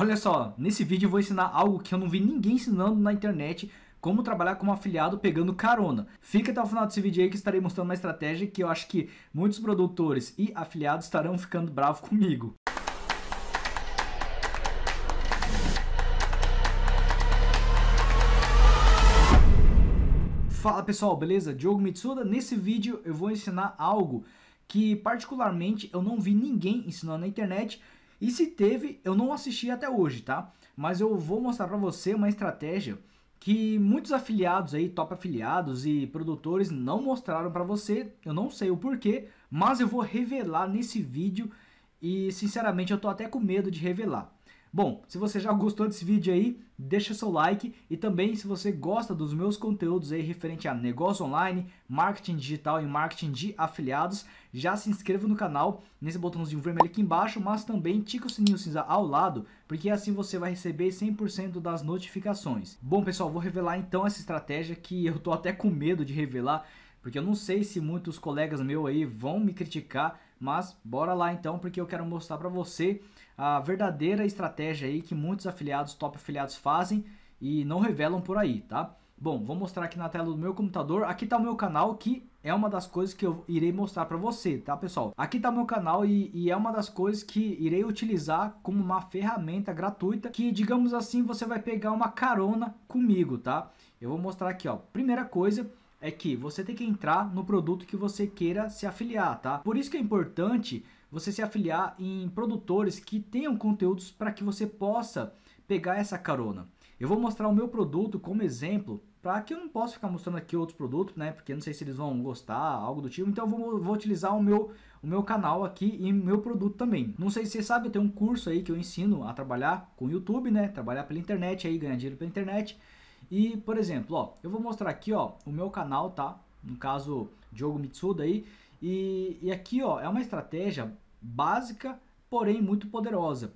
Olha só, nesse vídeo eu vou ensinar algo que eu não vi ninguém ensinando na internet, como trabalhar como afiliado pegando carona. Fica até o final desse vídeo aí que estarei mostrando uma estratégia que eu acho que muitos produtores e afiliados estarão ficando bravos comigo. Fala pessoal, beleza? Diogo Mitsuda, nesse vídeo eu vou ensinar algo que particularmente eu não vi ninguém ensinando na internet, e se teve, eu não assisti até hoje, tá? Mas eu vou mostrar para você uma estratégia que muitos afiliados aí, top afiliados e produtores não mostraram para você. Eu não sei o porquê, mas eu vou revelar nesse vídeo e sinceramente eu tô até com medo de revelar. Bom, se você já gostou desse vídeo aí, deixa seu like e também se você gosta dos meus conteúdos aí referente a negócio online, marketing digital e marketing de afiliados, já se inscreva no canal nesse botãozinho vermelho aqui embaixo, mas também tica o sininho cinza ao lado, porque assim você vai receber 100% das notificações. Bom pessoal, vou revelar então essa estratégia que eu tô até com medo de revelar, porque eu não sei se muitos colegas meus aí vão me criticar, mas bora lá então, porque eu quero mostrar para você a verdadeira estratégia aí que muitos afiliados, top afiliados fazem e não revelam por aí, tá? Bom, vou mostrar aqui na tela do meu computador. Aqui está o meu canal, que é uma das coisas que eu irei mostrar para você, tá pessoal? Aqui está o meu canal e, e, é uma das coisas que irei utilizar como uma ferramenta gratuita que, digamos assim, você vai pegar uma carona comigo, tá? Eu vou mostrar aqui, ó. Primeira coisa, é que você tem que entrar no produto que você queira se afiliar, tá? Por isso que é importante você se afiliar em produtores que tenham conteúdos para que você possa pegar essa carona. Eu vou mostrar o meu produto como exemplo, para que eu não possa ficar mostrando aqui outros produtos, né? Porque não sei se eles vão gostar, algo do tipo. Então eu vou, vou utilizar o meu, o meu canal aqui e meu produto também. Não sei se você sabe, eu tenho um curso aí que eu ensino a trabalhar com YouTube, né? Trabalhar pela internet aí, ganhar dinheiro pela internet. E, por exemplo, ó, eu vou mostrar aqui, ó, o meu canal, tá? No caso, Diogo Mitsuda aí. E, e aqui, ó, é uma estratégia básica, porém muito poderosa.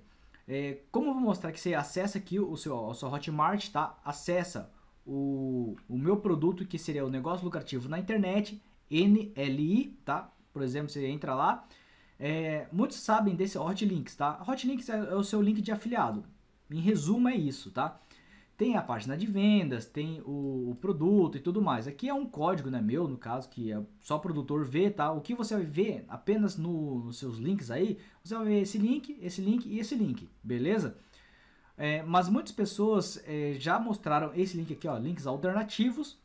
É, como eu vou mostrar que você acessa aqui o seu, o seu Hotmart, tá? Acessa o, o meu produto, que seria o negócio lucrativo na internet, NLI, tá? Por exemplo, você entra lá. É, muitos sabem desse Hotlinks, tá? Hotlinks é, é o seu link de afiliado. Em resumo, é isso, tá? Tem a página de vendas, tem o, o produto e tudo mais. Aqui é um código, né, meu, no caso, que é só produtor vê, tá? O que você vai ver apenas no, nos seus links aí, você vai ver esse link, esse link e esse link, beleza? É, mas muitas pessoas é, já mostraram esse link aqui, ó, links alternativos.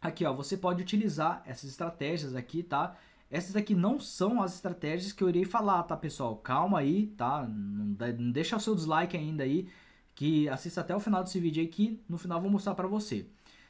Aqui, ó, você pode utilizar essas estratégias aqui, tá? Essas aqui não são as estratégias que eu irei falar, tá, pessoal? Calma aí, tá? Não, não deixa o seu dislike ainda aí que assista até o final desse vídeo aí que no final vou mostrar para você.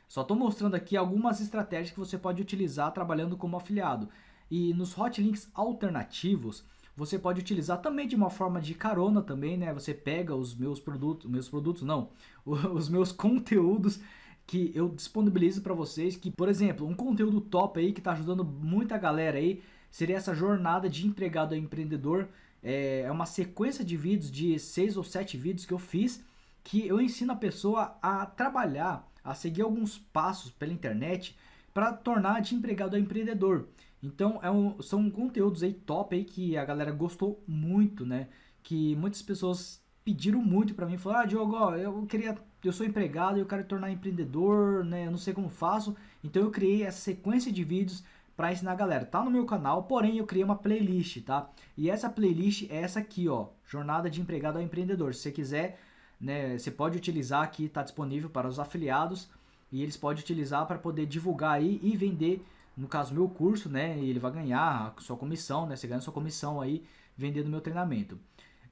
Só estou mostrando aqui algumas estratégias que você pode utilizar trabalhando como afiliado. E nos hotlinks alternativos, você pode utilizar também de uma forma de carona também, né? Você pega os meus produtos, meus produtos não, os meus conteúdos que eu disponibilizo para vocês, que por exemplo, um conteúdo top aí que está ajudando muita galera aí, seria essa jornada de empregado a empreendedor, é, é uma sequência de vídeos de seis ou sete vídeos que eu fiz que eu ensino a pessoa a trabalhar, a seguir alguns passos pela internet para tornar de empregado a empreendedor. Então é um, são conteúdos aí top aí que a galera gostou muito, né? Que muitas pessoas pediram muito para mim, falaram: "Ah, Diogo, ó, eu queria, eu sou empregado, eu quero tornar empreendedor, né? Eu não sei como faço". Então eu criei essa sequência de vídeos para ensinar a galera. Tá no meu canal, porém eu criei uma playlist, tá? E essa playlist é essa aqui, ó, Jornada de Empregado a Empreendedor. Se você quiser né? Você pode utilizar aqui, está disponível para os afiliados e eles podem utilizar para poder divulgar aí e vender, no caso meu curso, né? E ele vai ganhar a sua comissão, né? Você ganha sua comissão aí vendendo meu treinamento.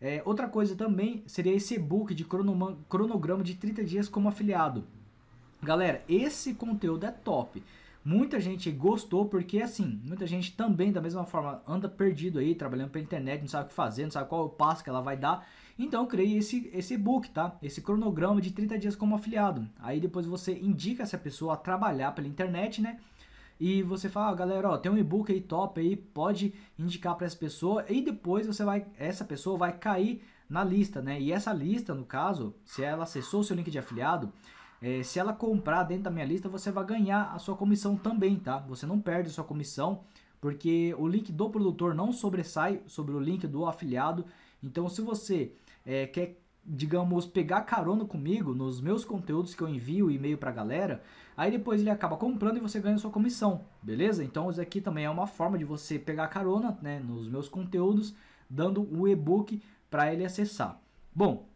É, outra coisa também seria esse e-book de cronograma de 30 dias como afiliado. Galera, esse conteúdo é top. Muita gente gostou porque assim, muita gente também da mesma forma anda perdido aí, trabalhando pela internet, não sabe o que fazer, não sabe qual o passo que ela vai dar. Então eu criei esse esse e-book, tá? Esse cronograma de 30 dias como afiliado. Aí depois você indica essa pessoa a trabalhar pela internet, né? E você fala, ah, galera, ó, tem um e-book aí top aí, pode indicar para essa pessoa e depois você vai essa pessoa vai cair na lista, né? E essa lista, no caso, se ela acessou o seu link de afiliado, é, se ela comprar dentro da minha lista, você vai ganhar a sua comissão também, tá? Você não perde a sua comissão, porque o link do produtor não sobressai sobre o link do afiliado. Então, se você é, quer, digamos, pegar carona comigo nos meus conteúdos que eu envio e-mail para galera, aí depois ele acaba comprando e você ganha a sua comissão, beleza? Então, isso aqui também é uma forma de você pegar carona né, nos meus conteúdos, dando o e-book para ele acessar. Bom,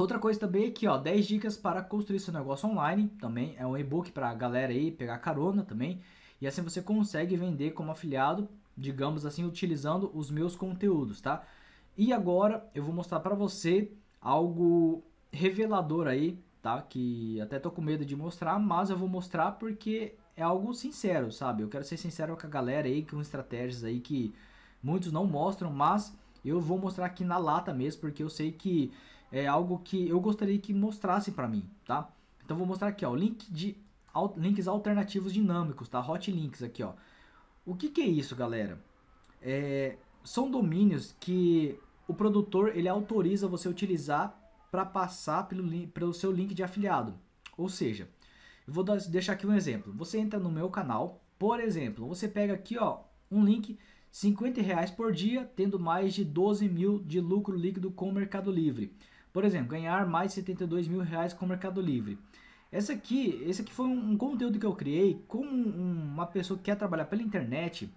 Outra coisa também aqui, é ó, 10 dicas para construir seu negócio online, também é um e-book para a galera aí pegar carona também. E assim você consegue vender como afiliado, digamos assim, utilizando os meus conteúdos, tá? E agora eu vou mostrar para você algo revelador aí, tá? Que até tô com medo de mostrar, mas eu vou mostrar porque é algo sincero, sabe? Eu quero ser sincero com a galera aí, com estratégias aí que muitos não mostram, mas eu vou mostrar aqui na lata mesmo, porque eu sei que é algo que eu gostaria que mostrasse para mim, tá? Então vou mostrar aqui, ó, link de links alternativos dinâmicos, tá? Hot links aqui, ó. O que, que é isso, galera? É, são domínios que o produtor ele autoriza você utilizar para passar pelo, pelo seu link de afiliado. Ou seja, eu vou dar, deixar aqui um exemplo. Você entra no meu canal, por exemplo, você pega aqui, ó, um link 50 reais por dia, tendo mais de 12 mil de lucro líquido com o Mercado Livre. Por exemplo, ganhar mais de 72 mil reais com o Mercado Livre. Essa aqui, esse aqui foi um, um conteúdo que eu criei como um, uma pessoa que quer trabalhar pela internet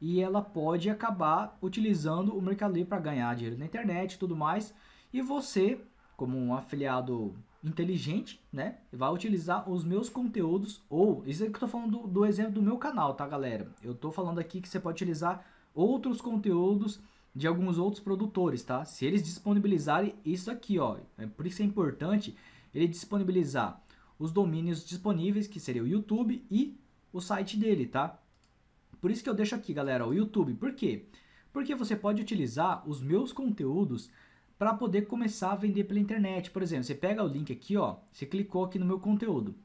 e ela pode acabar utilizando o Mercado Livre para ganhar dinheiro na internet e tudo mais. E você como um afiliado inteligente, né? Vai utilizar os meus conteúdos ou isso é que eu tô falando do, do, exemplo do meu canal, tá, galera? Eu tô falando aqui que você pode utilizar outros conteúdos de alguns outros produtores, tá? Se eles disponibilizarem isso aqui, ó, é por isso é importante ele disponibilizar os domínios disponíveis, que seria o YouTube e o site dele, tá? Por isso que eu deixo aqui, galera, o YouTube. Por quê? Porque você pode utilizar os meus conteúdos para poder começar a vender pela internet. Por exemplo, você pega o link aqui, ó, você clicou aqui no meu conteúdo.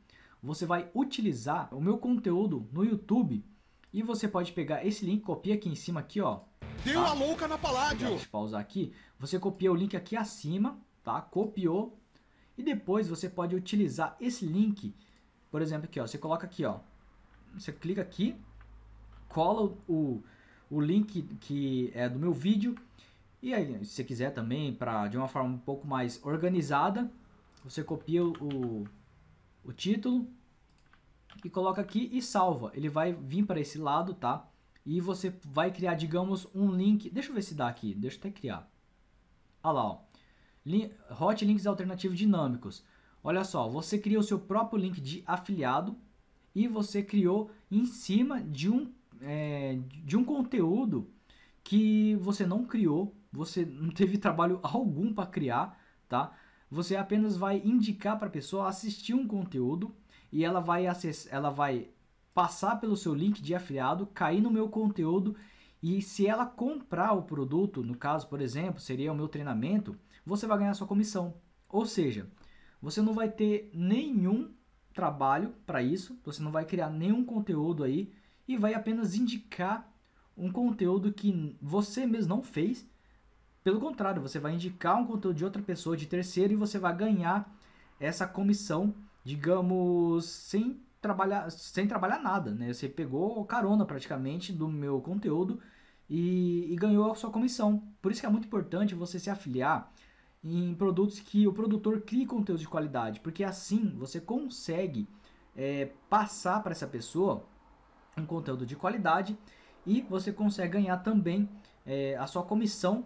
Você vai utilizar o meu conteúdo no YouTube e você pode pegar esse link, copia aqui em cima aqui, ó. Deu tá? a louca na paládio. Deixa eu pausar aqui. Você copia o link aqui acima, tá? Copiou. E depois você pode utilizar esse link, por exemplo, aqui, ó. Você coloca aqui, ó. Você clica aqui, cola o, o link que é do meu vídeo e aí, se você quiser também, pra, de uma forma um pouco mais organizada, você copia o, o título e coloca aqui e salva. Ele vai vir para esse lado, tá? E você vai criar, digamos, um link. Deixa eu ver se dá aqui. Deixa eu até criar. Olha lá, ó. Link, hot links alternativos dinâmicos. Olha só, você cria o seu próprio link de afiliado e você criou em cima de um, é, de um conteúdo que você não criou você não teve trabalho algum para criar, tá? Você apenas vai indicar para a pessoa assistir um conteúdo e ela vai acessar, ela vai passar pelo seu link de afiliado, cair no meu conteúdo e se ela comprar o produto, no caso, por exemplo, seria o meu treinamento, você vai ganhar sua comissão. Ou seja, você não vai ter nenhum trabalho para isso, você não vai criar nenhum conteúdo aí e vai apenas indicar um conteúdo que você mesmo não fez pelo contrário, você vai indicar um conteúdo de outra pessoa, de terceiro, e você vai ganhar essa comissão, digamos, sem trabalhar, sem trabalhar nada, né? Você pegou carona praticamente do meu conteúdo e, e ganhou a sua comissão. Por isso que é muito importante você se afiliar em produtos que o produtor crie conteúdo de qualidade, porque assim você consegue é, passar para essa pessoa um conteúdo de qualidade e você consegue ganhar também é, a sua comissão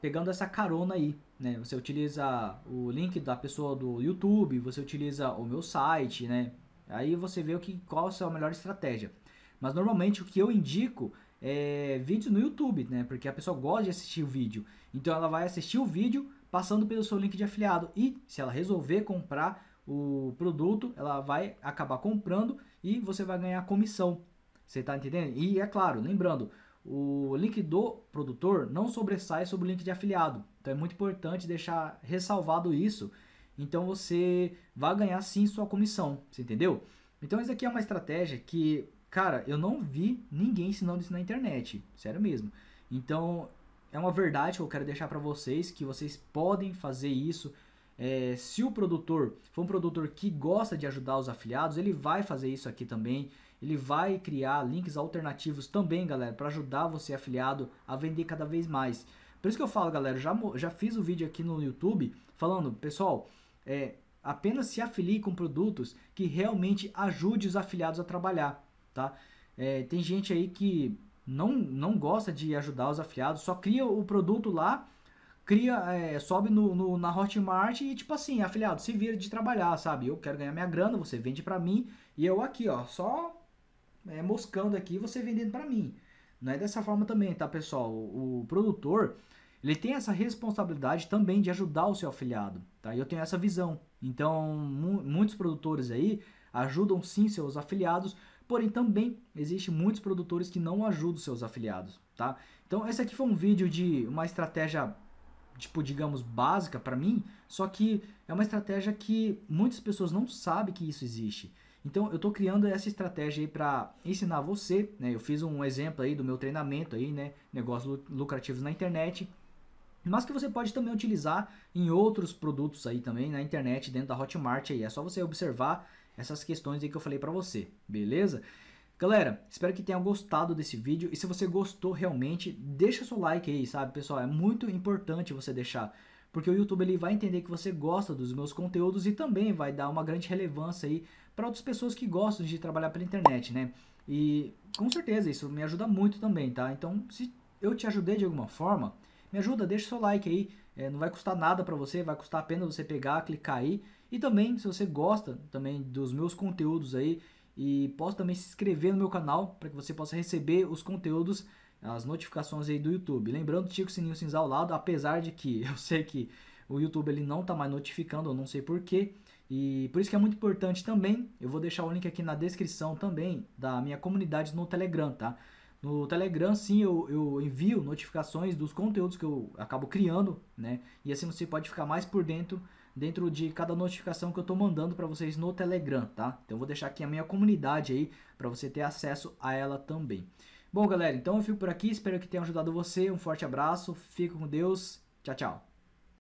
pegando essa carona aí, né? Você utiliza o link da pessoa do YouTube, você utiliza o meu site, né? Aí você vê o que qual é a melhor estratégia. Mas normalmente o que eu indico é vídeo no YouTube, né? Porque a pessoa gosta de assistir o vídeo. Então ela vai assistir o vídeo passando pelo seu link de afiliado e se ela resolver comprar o produto, ela vai acabar comprando e você vai ganhar comissão. Você tá entendendo? E é claro, lembrando, o link do produtor não sobressai sobre o link de afiliado. Então é muito importante deixar ressalvado isso. Então você vai ganhar sim sua comissão, você entendeu? Então isso aqui é uma estratégia que, cara, eu não vi ninguém ensinando isso na internet, sério mesmo. Então é uma verdade que eu quero deixar para vocês que vocês podem fazer isso. É, se o produtor for um produtor que gosta de ajudar os afiliados, ele vai fazer isso aqui também. Ele vai criar links alternativos também, galera, para ajudar você afiliado a vender cada vez mais. Por isso que eu falo, galera, já, já fiz o um vídeo aqui no YouTube falando, pessoal, é, apenas se afilie com produtos que realmente ajude os afiliados a trabalhar, tá? É, tem gente aí que não, não gosta de ajudar os afiliados, só cria o produto lá, cria, é, sobe no, no, na Hotmart e tipo assim, afiliado, se vira de trabalhar, sabe? Eu quero ganhar minha grana, você vende para mim e eu aqui, ó, só é, moscando aqui e você vendendo para mim. Não é dessa forma também, tá, pessoal? O, produtor, ele tem essa responsabilidade também de ajudar o seu afiliado, tá? eu tenho essa visão. Então, mu muitos produtores aí ajudam sim seus afiliados, porém também existe muitos produtores que não ajudam seus afiliados, tá? Então, esse aqui foi um vídeo de uma estratégia tipo, digamos, básica para mim, só que é uma estratégia que muitas pessoas não sabem que isso existe. Então eu estou criando essa estratégia aí para ensinar você, né? Eu fiz um exemplo aí do meu treinamento aí, né? Negócios lucrativos na internet, mas que você pode também utilizar em outros produtos aí também na internet dentro da Hotmart aí. É só você observar essas questões aí que eu falei para você, beleza? Galera, espero que tenha gostado desse vídeo e se você gostou realmente, deixa seu like aí, sabe, pessoal? É muito importante você deixar, porque o YouTube ele vai entender que você gosta dos meus conteúdos e também vai dar uma grande relevância aí para outras pessoas que gostam de trabalhar pela internet, né? E com certeza isso me ajuda muito também, tá? Então, se eu te ajudei de alguma forma, me ajuda, deixa seu like aí. É, não vai custar nada para você, vai custar apenas você pegar, clicar aí. E também, se você gosta também dos meus conteúdos aí, e posso também se inscrever no meu canal para que você possa receber os conteúdos, as notificações aí do YouTube. Lembrando, o Sininho Cinza ao lado, apesar de que eu sei que o YouTube ele não tá mais notificando, eu não sei porquê. E por isso que é muito importante também, eu vou deixar o link aqui na descrição também da minha comunidade no Telegram, tá? No Telegram, sim, eu, eu envio notificações dos conteúdos que eu acabo criando, né? E assim você pode ficar mais por dentro dentro de cada notificação que eu estou mandando para vocês no Telegram, tá? Então eu vou deixar aqui a minha comunidade aí para você ter acesso a ela também. Bom, galera, então eu fico por aqui, espero que tenha ajudado você. Um forte abraço, Fico com Deus. Tchau, tchau.